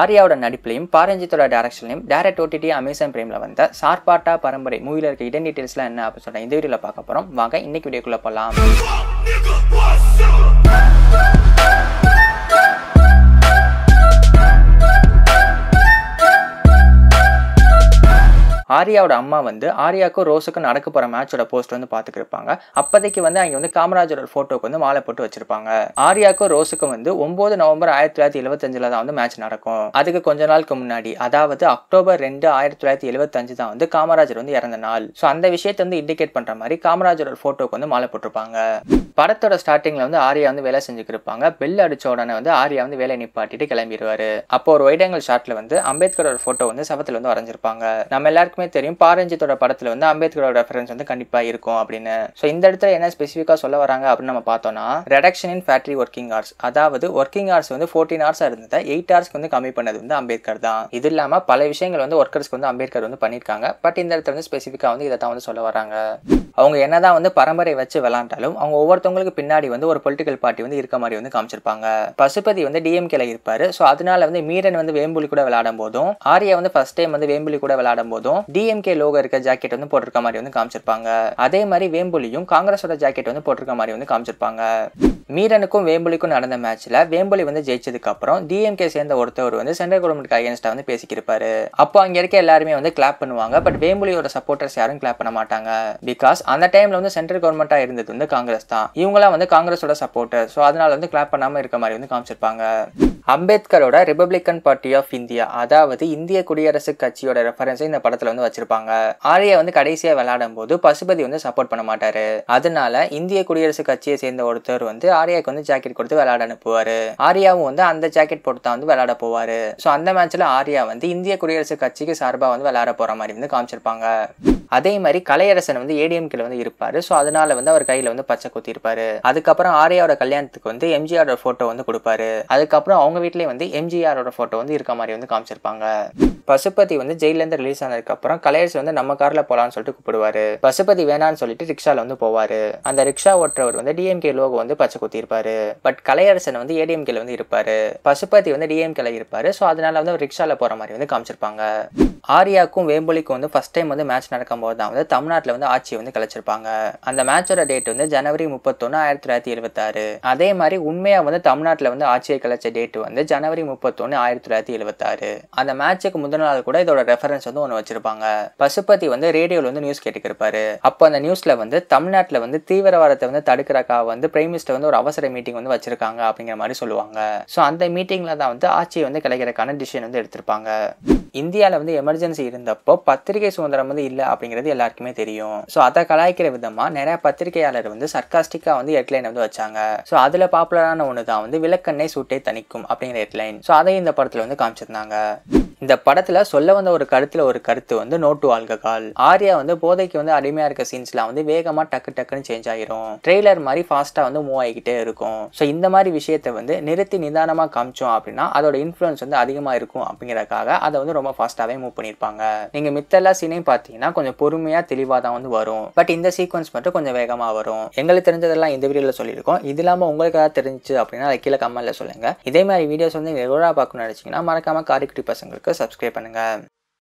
ஆர்யாவோட நடிப்புலையும் பாரஞ்சித்தோட டேரக்ஷன்லையும் டேரக்ட் ஓடிடி அமேசான் பிரேமில் வந்த சார்பாட்டா பரம்பரை மூவியில் இருக்க இடன் டீட்டெயில்ஸ்லாம் என்ன அப்படின்னு சொல்கிறேன் இந்த வீடியோவில் பார்க்க போகிறோம் வாங்க இன்னைக்கு வீடியோக்குள்ளே போகலாம் ஆரியாவோட அம்மா வந்து ஆர்யாவுக்கும் ரோஸுக்கும் நடக்க போகிற மேட்சோட போஸ்ட் வந்து பார்த்துக்கிருப்பாங்க அப்போதைக்கு வந்து அங்கே வந்து காமராஜரோட ஃபோட்டோக்கு வந்து மாலை போட்டு வச்சிருப்பாங்க ஆர்யாவுக்கும் ரோஸுக்கும் வந்து ஒன்பது நவம்பர் ஆயிரத்தி தொள்ளாயிரத்தி எழுபத்தஞ்சில் தான் வந்து மேட்ச் நடக்கும் அதுக்கு கொஞ்ச நாளுக்கு முன்னாடி அதாவது அக்டோபர் ரெண்டு ஆயிரத்தி தொள்ளாயிரத்தி எழுபத்தஞ்சு தான் வந்து காமராஜர் வந்து இறந்த நாள் ஸோ அந்த விஷயத்தை வந்து இண்டிகேட் பண்ணுற மாதிரி காமராஜரோட ஃபோட்டோக்கு வந்து மாலை போட்டிருப்பாங்க படத்தோட ஸ்டார்டிங்கில் வந்து ஆரியா வந்து வேலை செஞ்சுக்கிருப்பாங்க பெல் அடிச்ச உடனே வந்து ஆர்யா வந்து வேலை நிப்பாட்டிட்டு கிளம்பிடுவாரு அப்போ ஒரு ஒயிட் ஆங்கிள் ஷாட்டில் வந்து அம்பேத்கரோட ஃபோட்டோ வந்து சபத்துல வந்து வரைஞ்சிருப்பாங்க நம்ம எல்லாருக்குமே எல்லாருக்குமே தெரியும் பாரஞ்சித்தோட படத்தில் வந்து அம்பேத்கரோட ரெஃபரன்ஸ் வந்து கண்டிப்பாக இருக்கும் அப்படின்னு ஸோ இந்த இடத்துல என்ன ஸ்பெசிஃபிக்காக சொல்ல வராங்க அப்படின்னு நம்ம பார்த்தோம்னா reduction in factory working hours அதாவது ஒர்க்கிங் ஹவர்ஸ் வந்து ஃபோர்டீன் ஹவர்ஸாக இருந்தது எயிட் ஹவர்ஸ்க்கு வந்து கம்மி பண்ணது வந்து அம்பேத்கர் தான் இது இல்லாமல் பல விஷயங்கள் வந்து ஒர்க்கர்ஸ்க்கு வந்து அம்பேத்கர் வந்து பண்ணியிருக்காங்க பட் இந்த இடத்துல வந்து ஸ்பெசிஃபிக்காக வந்து இதை தான் வந்து சொல்ல வராங்க அவங்க என்னதான் வந்து பரம்பரை வச்சு விளாண்டாலும் அவங்க ஒவ்வொருத்தவங்களுக்கு பின்னாடி வந்து ஒரு பொலிட்டிக்கல் பார்ட்டி வந்து இருக்க மாதிரி வந்து காமிச்சிருப்பாங்க பசுபதி வந்து டிஎம்கேல இருப்பாரு ஸோ அதனால வந்து மீரன் வந்து வேம்புலி கூட விளையாடும் போதும் ஆரியா வந்து ஃபர்ஸ்ட் டைம் வந்து வேம்புலி கூட விளையாடும் போதும் டிஎம்கே லோகோ இருக்க ஜாக்கெட் வந்து போட்டிருக்க மாதிரி வந்து காமிச்சிருப்பாங்க அதே மாதிரி வேம்புலியும் காங்கிரஸோட ஜாக்கெட் வந்து போட்டிருக்க மாதிரி வந்து காமிச்சிருப்பாங்க மீரனுக்கும் வேம்புலிக்கும் நடந்த மேட்ச்ல வேம்புலி வந்து ஜெயிச்சதுக்கு அப்புறம் டிஎம்கே சேர்ந்த ஒருத்தவர் வந்து சென்ட்ரல் கவர்மெண்ட் அகேன்ஸ்டா வந்து பேசிக்கிருப்பாரு அப்போ அங்க இருக்க எல்லாருமே வந்து கிளாப் பண்ணுவாங்க பட் வேம்புலியோட சப்போர்ட்டர்ஸ் யாரும் கிளாப் பண்ண மாட்டாங்க பிகாஸ் அந்த டைம்ல வந்து சென்ட்ரல் கவர்மெண்டா இருந்தது வந்து காங்கிரஸ் தான் இவங்களாம் வந்து காங்கிரஸோட சப்போர்ட்டர் ஸோ அதனால வந்து கிளாப் பண்ணாம இருக்க மாதிரி வந்து காமிச்சிருப்பாங்க அம்பேத்கரோட ரிபப்ளிகன் பார்ட்டி ஆஃப் இந்தியா அதாவது இந்திய குடியரசு கட்சியோட ரெஃபரன்ஸை இந்த படத்துல வந்து வச்சிருப்பாங்க ஆர்யா வந்து கடைசியா விளையாடும் போது பசுபதி வந்து சப்போர்ட் பண்ண மாட்டாரு அதனால இந்திய குடியரசு கட்சியை சேர்ந்த ஒருத்தர் வந்து ஆரியாக்கு வந்து ஜாக்கெட் கொடுத்து விளையாட அனுப்புவாரு ஆரியாவும் வந்து அந்த ஜாக்கெட் போட்டு தான் வந்து விளையாட போவாரு ஸோ அந்த மேட்ச்ல ஆர்யா வந்து இந்திய குடியரசு கட்சிக்கு சார்பாக வந்து விளையாட போற மாதிரி வந்து காமிச்சிருப்பாங்க அதே மாதிரி கலையரசன் வந்து ஏடிஎம்கேல வந்து இருப்பாரு ஸோ அதனால வந்து அவர் கையில வந்து பச்சை குத்தி இருப்பாரு அதுக்கப்புறம் ஆரியாவோட கல்யாணத்துக்கு வந்து எம்ஜிஆரோட ஃபோட்டோ வந்து கொடுப்பாரு அதுக்கப்புறம் அவங்க வீட்லயே வந்து எம்ஜிஆரோட போட்டோ வந்து இருக்க மாதிரி வந்து காமிச்சிருப்பாங்க பசுபதி வந்து இருந்து ரிலீஸ் ஆனதுக்கு அப்புறம் கலையரசு வந்து நம்ம கார்ல போலான்னு சொல்லிட்டு கூப்பிடுவாரு பசுபதி வேணான்னு சொல்லிட்டு ரிக்ஷால வந்து போவாரு அந்த ரிக்ஷா ஓட்டுறவர் வந்து டிஎம்கே லோகோ வந்து பச்சை கொத்தி இருப்பாரு பட் கலையரசன் வந்து ஏடிஎம்கேல வந்து இருப்பாரு பசுபதி வந்து டிஎம்கேல இருப்பாரு ஸோ அதனால வந்து ரிக்ஷால போற மாதிரி வந்து காமிச்சிருப்பாங்க ஆரியாக்கும் வேம்புலிக்கும் வந்து ஃபர்ஸ்ட் டைம் வந்து மேட்ச் நடக்க இருக்கும்போது தான் வந்து தமிழ்நாட்டில் வந்து ஆட்சியை வந்து கலைச்சிருப்பாங்க அந்த மேட்சோட டேட் வந்து ஜனவரி முப்பத்தொன்று ஆயிரத்தி தொள்ளாயிரத்தி எழுபத்தாறு அதே மாதிரி உண்மையாக வந்து தமிழ்நாட்டில் வந்து ஆட்சியை கலைச்ச டேட் வந்து ஜனவரி முப்பத்தொன்று ஆயிரத்தி தொள்ளாயிரத்தி எழுபத்தாறு அந்த மேட்சுக்கு முந்தின நாள் கூட இதோட ரெஃபரன்ஸ் வந்து ஒன்று வச்சிருப்பாங்க பசுபதி வந்து ரேடியோவில் வந்து நியூஸ் கேட்டுக்கிருப்பாரு அப்போ அந்த நியூஸில் வந்து தமிழ்நாட்டில் வந்து தீவிரவாதத்தை வந்து தடுக்கிறக்காக வந்து பிரைம் மினிஸ்டர் வந்து ஒரு அவசர மீட்டிங் வந்து வச்சிருக்காங்க அப்படிங்கிற மாதிரி சொல்லுவாங்க ஸோ அந்த மீட்டிங்கில் தான் வந்து ஆட்சியை வந்து கிடைக்கிறக்கான டிசிஷன் வந்து எடுத்திருப்பாங்க இந்தியாவில் வந்து எமர்ஜென்சி இருந்தப்போ பத்திரிகை சுதந்திரம் வந்து இல்லை அப்படின்னு அப்படிங்கிறது எல்லாருக்குமே தெரியும் ஸோ அதை கலாய்க்கிற விதமாக நிறைய பத்திரிகையாளர் வந்து சர்க்காஸ்டிக்காக வந்து ஹெட்லைன் வந்து வச்சாங்க ஸோ அதில் பாப்புலரான ஒன்று தான் வந்து விளக்கண்ணை சூட்டை தணிக்கும் அப்படிங்கிற ஹெட்லைன் ஸோ அதை இந்த படத்தில் வந்து காமிச்சிருந்தாங்க இந்த படத்துல சொல்ல வந்த ஒரு கருத்துல ஒரு கருத்து வந்து நோட்டு ஆல்கஹால் ஆர்யா வந்து போதைக்கு வந்து அடிமையா இருக்க சீன்ஸ்லாம் வந்து வேகமா டக்கு டக்குன்னு சேஞ்ச் ஆயிரும் ட்ரெய்லர் மாதிரி ஃபாஸ்டா வந்து மூவ் ஆகிக்கிட்டே இருக்கும் ஸோ இந்த மாதிரி விஷயத்தை வந்து நிறுத்தி நிதானமா காமிச்சோம் அப்படின்னா அதோட இன்ஃபுளுன்ஸ் வந்து அதிகமா இருக்கும் அப்படிங்கறக்காக அதை வந்து ரொம்ப ஃபாஸ்டாவே மூவ் பண்ணிருப்பாங்க நீங்க மித்த எல்லா சீனையும் பாத்தீங்கன்னா கொஞ்சம் பொறுமையா தெளிவா தான் வந்து வரும் பட் இந்த சீக்வன்ஸ் மட்டும் கொஞ்சம் வேகமா வரும் எங்களுக்கு தெரிஞ்சதெல்லாம் இந்த வீடியோல சொல்லியிருக்கோம் இது இல்லாம உங்களுக்கு ஏதாவது தெரிஞ்சு அப்படின்னா அதை கீழே கம்மல்ல சொல்லுங்க இதே மாதிரி வீடியோஸ் வந்து ரெகுலரா பார்க்கணும்னு நினைச்சீங்கன்னா மறக்காம காரிக்குட்டி பசங்களுக்கு சேனலுக்கு சப்ஸ்கிரைப் பண்ணுங்கள்